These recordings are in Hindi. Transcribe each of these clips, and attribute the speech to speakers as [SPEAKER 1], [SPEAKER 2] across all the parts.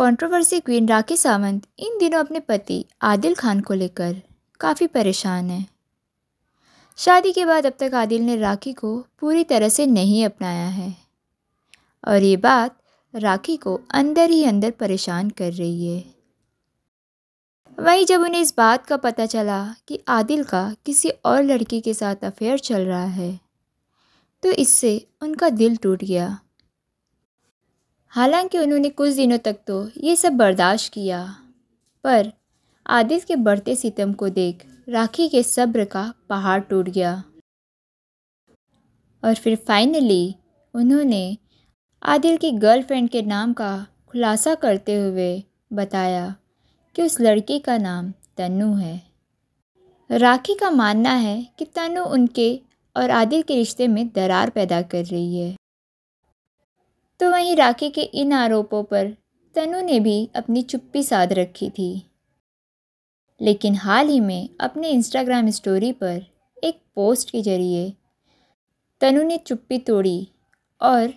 [SPEAKER 1] कंट्रोवर्सी क्वीन राखी सावंत इन दिनों अपने पति आदिल खान को लेकर काफ़ी परेशान है शादी के बाद अब तक आदिल ने राखी को पूरी तरह से नहीं अपनाया है और ये बात राखी को अंदर ही अंदर परेशान कर रही है वहीं जब उन्हें इस बात का पता चला कि आदिल का किसी और लड़की के साथ अफेयर चल रहा है तो इससे उनका दिल टूट गया हालांकि उन्होंने कुछ दिनों तक तो ये सब बर्दाश्त किया पर आदित्य के बढ़ते सितम को देख राखी के सब्र का पहाड़ टूट गया और फिर फाइनली उन्होंने आदिल की गर्लफ्रेंड के नाम का खुलासा करते हुए बताया कि उस लड़की का नाम तनु है राखी का मानना है कि तनु उनके और आदिल के रिश्ते में दरार पैदा कर रही है तो वहीं राखी के इन आरोपों पर तनु ने भी अपनी चुप्पी साध रखी थी लेकिन हाल ही में अपने इंस्टाग्राम स्टोरी पर एक पोस्ट के जरिए तनु ने चुप्पी तोड़ी और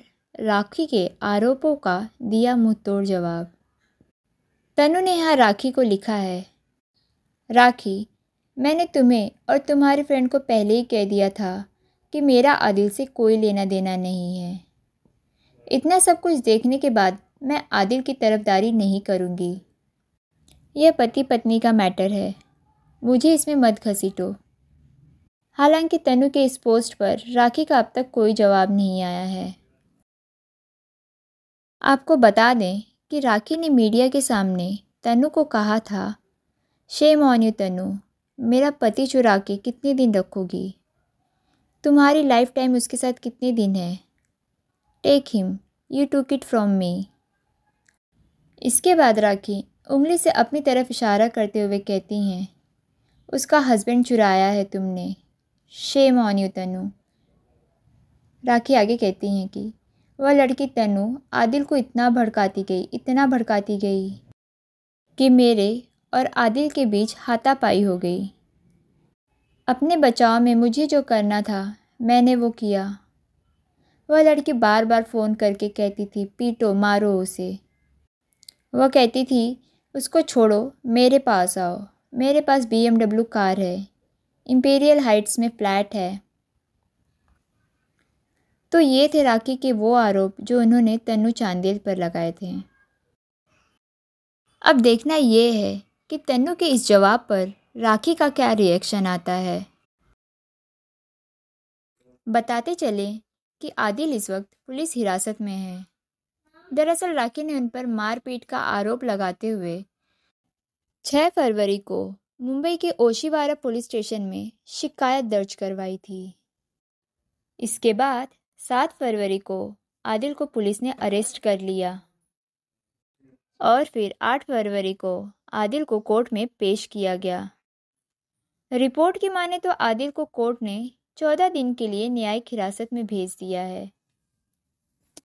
[SPEAKER 1] राखी के आरोपों का दिया तोड़ जवाब तनु ने यहाँ राखी को लिखा है राखी मैंने तुम्हें और तुम्हारे फ्रेंड को पहले ही कह दिया था कि मेरा आदिल से कोई लेना देना नहीं है इतना सब कुछ देखने के बाद मैं आदिल की तरफदारी नहीं करूँगी यह पति पत्नी का मैटर है मुझे इसमें मत घसीटो हालांकि तनु के इस पोस्ट पर राखी का अब तक कोई जवाब नहीं आया है आपको बता दें कि राखी ने मीडिया के सामने तनु को कहा था शेम ऑन यू तनु मेरा पति चुरा के कितने दिन रखोगी तुम्हारी लाइफ टाइम उसके साथ कितने दिन है take him you to kit from me इसके बाद राखी उंगली से अपनी तरफ इशारा करते हुए कहती हैं उसका हस्बैंड चुराया है तुमने shame on you Tanu Rakhi आगे कहती हैं कि वह लड़की तनु आदिल को इतना भड़काती गई इतना भड़काती गई कि मेरे और आदिल के बीच हाथापाई हो गई अपने बचाव में मुझे जो करना था मैंने वो किया वह लड़की बार बार फ़ोन करके कहती थी पीटो मारो उसे वह कहती थी उसको छोड़ो मेरे पास आओ मेरे पास बी कार है इम्पीरियल हाइट्स में फ्लैट है तो ये थे राखी के वो आरोप जो उन्होंने तनु चांदेल पर लगाए थे अब देखना ये है कि तन्नू के इस जवाब पर राखी का क्या रिएक्शन आता है बताते चलें कि आदिल इस वक्त पुलिस हिरासत में है दरअसल राखी ने उन पर मारपीट का आरोप लगाते हुए 6 फरवरी को मुंबई के ओशीवारा पुलिस स्टेशन में शिकायत दर्ज करवाई थी इसके बाद 7 फरवरी को आदिल को पुलिस ने अरेस्ट कर लिया और फिर 8 फरवरी को आदिल को कोर्ट में पेश किया गया रिपोर्ट की माने तो आदिल को कोर्ट ने चौदह दिन के लिए न्यायिक हिरासत में भेज दिया है